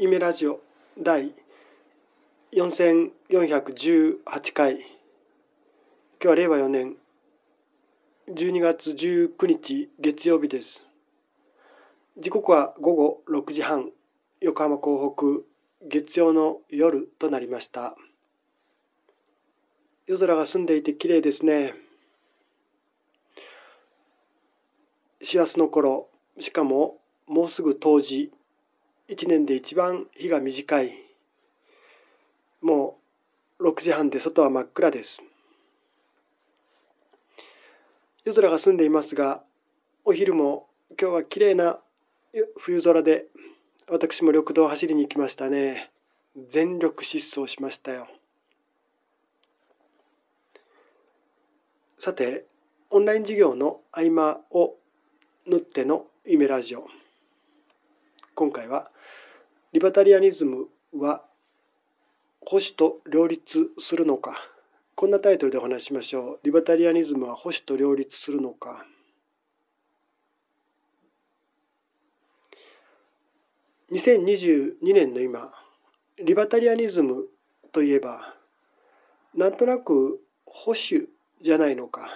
イメラジオ第4418回今日は令和4年12月19日月曜日です時刻は午後6時半横浜港北月曜の夜となりました夜空が澄んでいて綺麗ですね師走の頃しかももうすぐ冬至一年で一番日が短いもう6時半で外は真っ暗です夜空が澄んでいますがお昼も今日は綺麗な冬空で私も緑道を走りに行きましたね全力疾走しましたよさてオンライン授業の合間を縫っての夢ラジオ今回はリバタリアニズムは保守と両立するのかこんなタイトルでお話ししましょうリバタリアニズムは保守と両立するのか2022年の今リバタリアニズムといえばなんとなく保守じゃないのか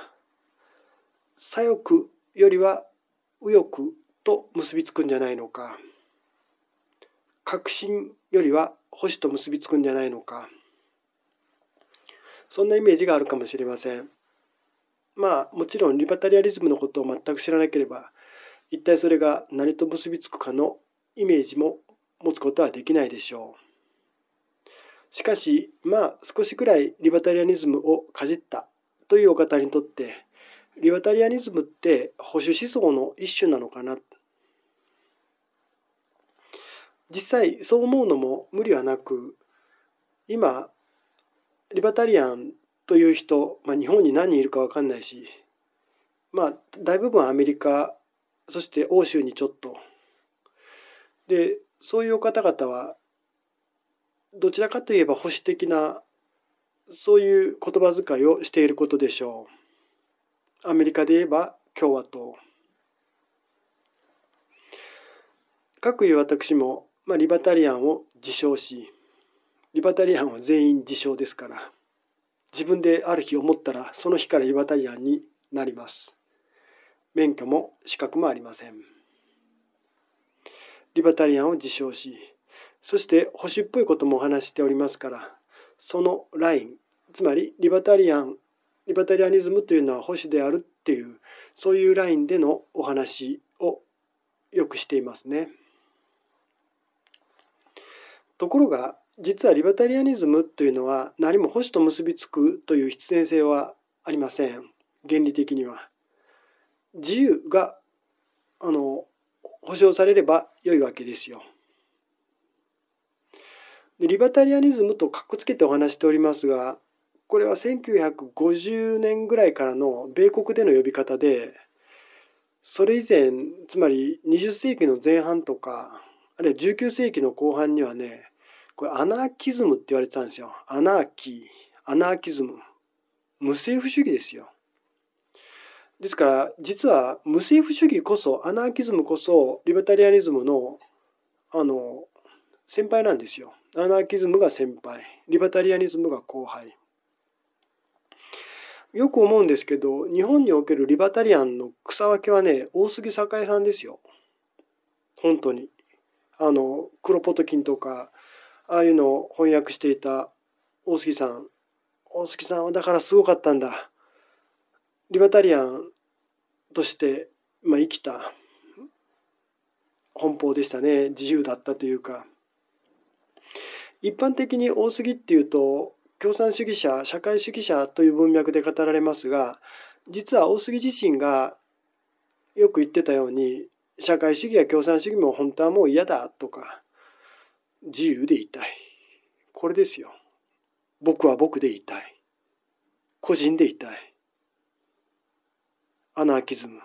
左翼よりは右翼と結びつくんじゃないのか。確信よりは保守と結びつくんじゃないのかそんなイメージがあるかもしれませんまあもちろんリバタリアリズムのことを全く知らなければ一体それが何と結びつくかのイメージも持つことはできないでしょうしかしまあ少しくらいリバタリアニズムをかじったというお方にとってリバタリアニズムって保守思想の一種なのかな実際そう思うのも無理はなく今リバタリアンという人、まあ、日本に何人いるか分かんないしまあ大部分アメリカそして欧州にちょっとでそういう方々はどちらかといえば保守的なそういう言葉遣いをしていることでしょう。アメリカで言えば共和党。かくいう私もまあ、リバタリアンを自称しリバタリアンは全員自称ですから自分である日思ったらその日からリバタリアンになります免許も資格もありませんリバタリアンを自称しそして保守っぽいこともお話しておりますからそのラインつまりリバタリアンリバタリアニズムというのは保守であるっていうそういうラインでのお話をよくしていますね。ところが実はリバタリアニズムというのは何も保守と結びつくという必然性はありません原理的には。自由があの保障されれば良いわけですよ。でリバタリアニズムとかっこつけてお話しておりますがこれは1950年ぐらいからの米国での呼び方でそれ以前つまり20世紀の前半とかあるいは19世紀の後半にはねこれアナーキズムって言われてたんですよ。アナーキー、アナーキズム。無政府主義ですよ。ですから実は無政府主義こそアナーキズムこそリバタリアニズムのあの先輩なんですよ。アナーキズムが先輩リバタリアニズムが後輩。よく思うんですけど日本におけるリバタリアンの草分けはね大杉栄さんですよ。本当に。あのクロポトキンとかああいうのを翻訳していた大杉さん大杉さんはだからすごかったんだリバタリアンとして、まあ、生きた奔放でしたね自由だったというか一般的に大杉っていうと共産主義者社会主義者という文脈で語られますが実は大杉自身がよく言ってたように社会主義や共産主義も本当はもう嫌だとか自由でいたい。これですよ。僕は僕でいたい。個人でいたい。アナーキズム。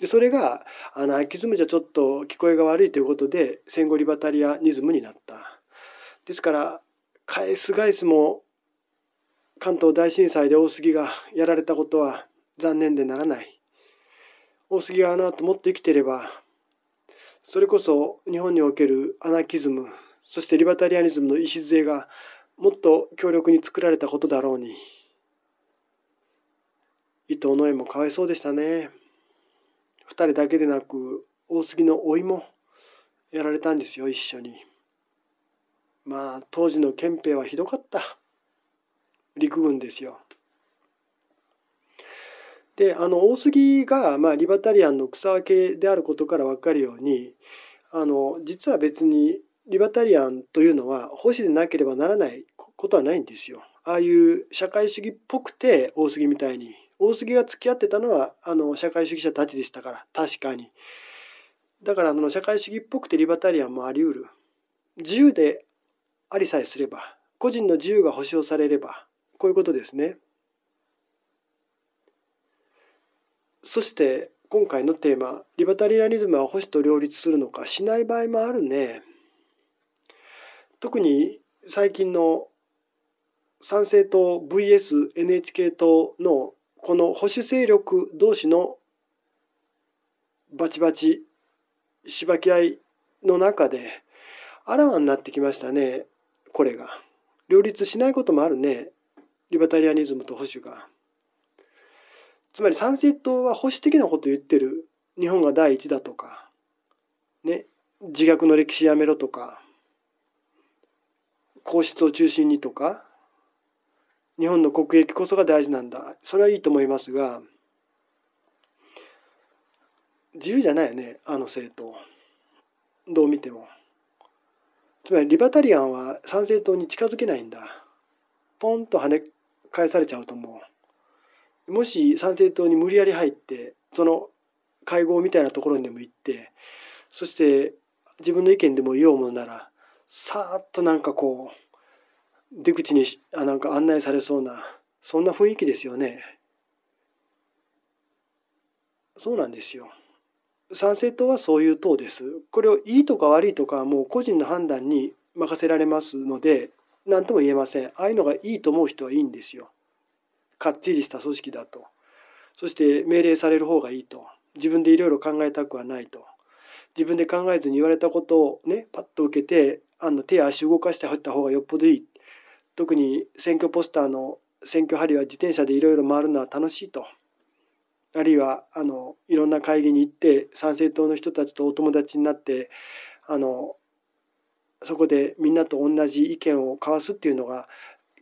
で、それがアナーキズムじゃちょっと聞こえが悪いということで戦後リバタリアニズムになった。ですから、返す返すも関東大震災で大杉がやられたことは残念でならない。大杉があの後もっと生きてれば、それこそ日本におけるアナキズムそしてリバタリアニズムの礎がもっと強力に作られたことだろうに伊藤の絵もかわいそうでしたね2人だけでなく大杉の老いもやられたんですよ一緒にまあ当時の憲兵はひどかった陸軍ですよであの大杉が、まあ、リバタリアンの草分けであることから分かるようにあの実は別にリバタリアンというのは保守でなければならないことはないんですよ。ああいう社会主義っぽくて大杉みたいに大杉が付き合ってたのはあの社会主義者たちでしたから確かにだからあの社会主義っぽくてリバタリアンもありうる自由でありさえすれば個人の自由が保障されればこういうことですねそして今回のテーマ「リバタリアニズムは保守と両立するのかしない場合もあるね」特に最近の賛成党 VSNHK 党のこの保守勢力同士のバチバチしばき合いの中であらわになってきましたねこれが。両立しないこともあるねリバタリアニズムと保守が。つまり賛成党は保守的なこと言ってる日本が第一だとか、ね、自虐の歴史やめろとか皇室を中心にとか日本の国益こそが大事なんだそれはいいと思いますが自由じゃないよねあの政党どう見てもつまりリバタリアンは参政党に近づけないんだポンと跳ね返されちゃうと思うもし参政党に無理やり入ってその会合みたいなところにでも行ってそして自分の意見でも言おうものならさーっとなんかこう、出口にあなんか案内されそうな、そんな雰囲気ですよね。そうなんですよ。参政党はそういう党です。これをいいとか悪いとかもう個人の判断に任せられますので、何とも言えません。ああいうのがいいと思う人はいいんですよ。かっちりした組織だと。そして命令される方がいいと。自分でいろいろ考えたくはないと。自分で考えずに言われたことをね、パッと受けて、あの手足動かしてった方がよっぽどいい特に選挙ポスターの選挙針は自転車でいろいろ回るのは楽しいとあるいはあのいろんな会議に行って参政党の人たちとお友達になってあのそこでみんなと同じ意見を交わすっていうのが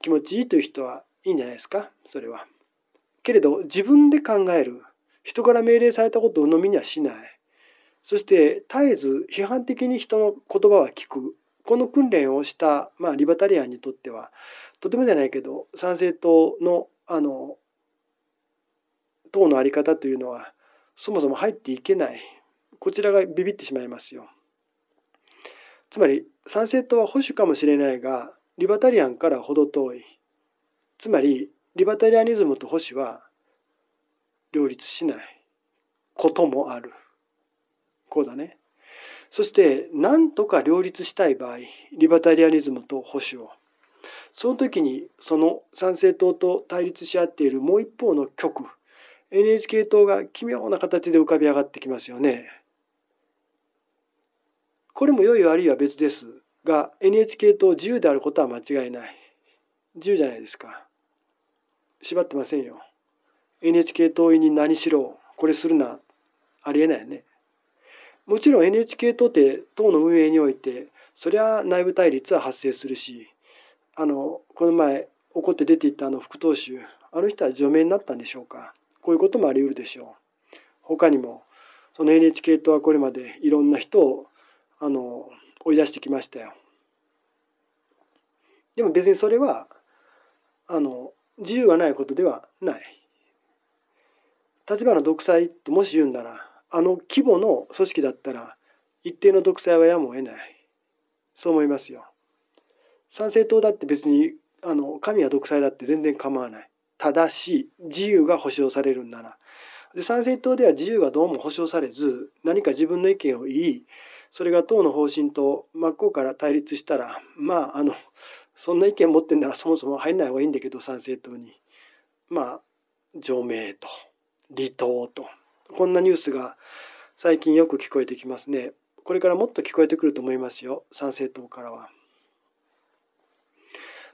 気持ちいいという人はいいんじゃないですかそれは。けれど自分で考える人から命令されたことを鵜呑みにはしないそして絶えず批判的に人の言葉は聞くこの訓練をした、まあ、リバタリアンにとってはとてもじゃないけど参政党のあの党の在り方というのはそもそも入っていけないこちらがビビってしまいますよ。つまり参政党は保守かもしれないがリバタリアンから程遠いつまりリバタリアニズムと保守は両立しないこともあるこうだね。そして何とか両立したい場合リバタリアニズムと保守をその時にその参政党と対立し合っているもう一方の極 NHK 党が奇妙な形で浮かび上がってきますよね。これも良い悪いは別ですが NHK 党自由であることは間違いない。自由じゃないですか。縛ってませんよ。NHK 党員に何しろこれするなありえないね。もちろん NHK 党って党の運営においてそりゃ内部対立は発生するしあのこの前怒って出ていったあの副党首あの人は除名になったんでしょうかこういうこともあり得るでしょう他にもその NHK 党はこれまでいろんな人をあの追い出してきましたよでも別にそれはあの自由がないことではない立場の独裁ともし言うんならあの規模の組織だったら一定の独裁はやむを得ないそう思いますよ。参政党だって別にあの神は独裁だって全然構わないただし自由が保障されるんならで参政党では自由がどうも保障されず何か自分の意見を言いそれが党の方針と真っ向から対立したらまああのそんな意見持ってんならそもそも入んない方がいいんだけど参政党にまあ除名と離党とこんなニュースが最近よく聞こえてきますね。これからもっと聞こえてくると思いますよ、参政党からは。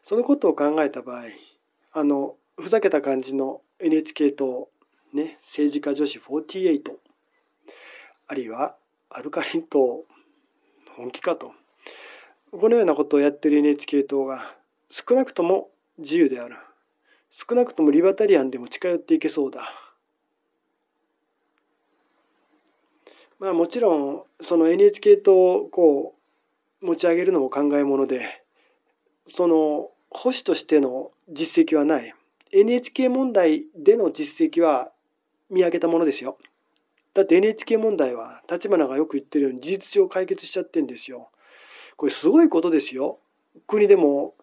そのことを考えた場合、あの、ふざけた感じの NHK 党、ね、政治家女子48、あるいはアルカリン党、本気かと。このようなことをやってる NHK 党が少なくとも自由である。少なくともリバタリアンでも近寄っていけそうだ。まあ、もちろんその NHK とこう持ち上げるのも考えものでその保守としての実績はない NHK 問題での実績は見上げたものですよだって NHK 問題は立花がよく言ってるように事実上解決しちゃってんですよこれすごいことですよ国でも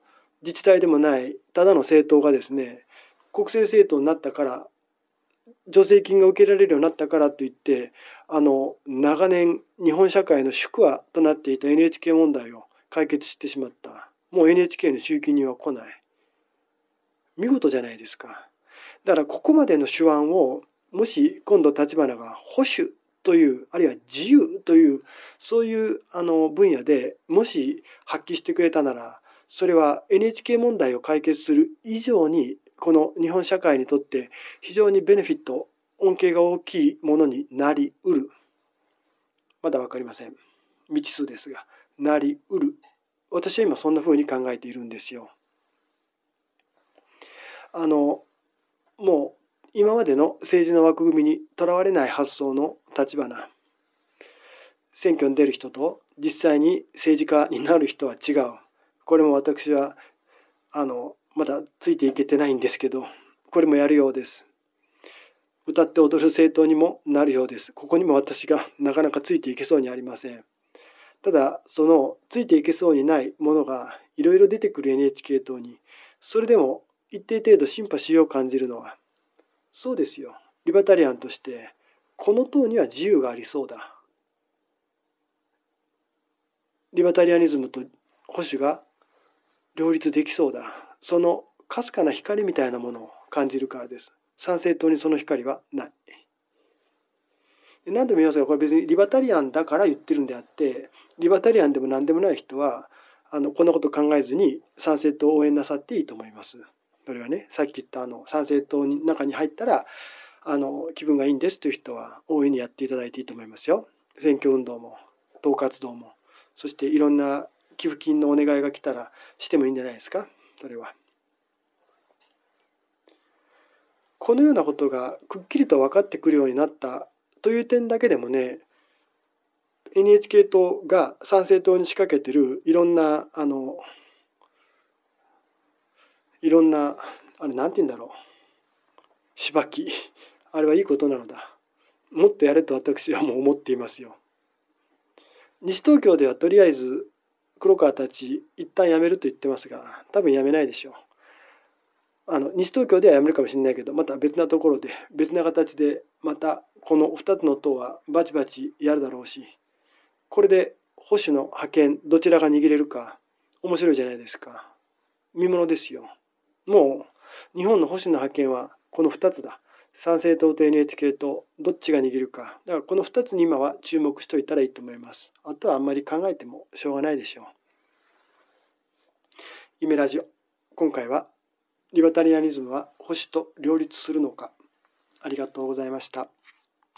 自治体でもないただの政党がですね国政政党になったから助成金が受けられるようになったからといってあの長年日本社会の宿話となっていた NHK 問題を解決してしまったもう NHK の集金には来ない見事じゃないですかだからここまでの手腕をもし今度立花が保守というあるいは自由というそういうあの分野でもし発揮してくれたならそれは NHK 問題を解決する以上にこの日本社会にとって非常にベネフィット恩恵が大きいものになりうるまだ分かりません未知数ですがなりうる私は今そんなふうに考えているんですよ。あのもう今までの政治の枠組みにとらわれない発想の立花選挙に出る人と実際に政治家になる人は違うこれも私はあのまだついていけてないんですけどこれもやるようです。歌って踊る政党にもなるようです。ここにも私が なかなかついていけそうにありません。ただ、そのついていけそうにないものがいろいろ出てくる NHK 党に、それでも一定程度シンパシーを感じるのは、そうですよ。リバタリアンとして、この党には自由がありそうだ。リバタリアニズムと保守が両立できそうだ。そのかすかな光みたいなものを感じるからです。参政党にその光はない。何度も言いますがこれ別にリバタリアンだから言ってるんであってリバタリアンでも何でもない人はあのこんなこと考えずに参政党を応援なさっていいと思います。それはねさっき言ったあの参政党の中に入ったらあの気分がいいんですという人は大いにやっていただいていいと思いますよ。選挙運動も党活動もそしていろんな寄付金のお願いが来たらしてもいいんじゃないですかそれは。このようなことがくっきりと分かってくるようになったという点だけでもね NHK 党が参政党に仕掛けてるいろんなあのいろんなあれなんて言うんだろうしばきあれはいいことなのだもっとやれと私はもう思っていますよ。西東京ではとりあえず黒川たち一旦やめると言ってますが多分やめないでしょう。あの西東京ではやめるかもしれないけどまた別なところで別な形でまたこの2つの党はバチバチやるだろうしこれで保守の派遣どちらが握れるか面白いじゃないですか見ものですよもう日本の保守の派遣はこの2つだ参政党と NHK とどっちが握るかだからこの2つに今は注目しといたらいいと思いますあとはあんまり考えてもしょうがないでしょうイメラジオ今回はリバタリアニズムは保守と両立するのかありがとうございました。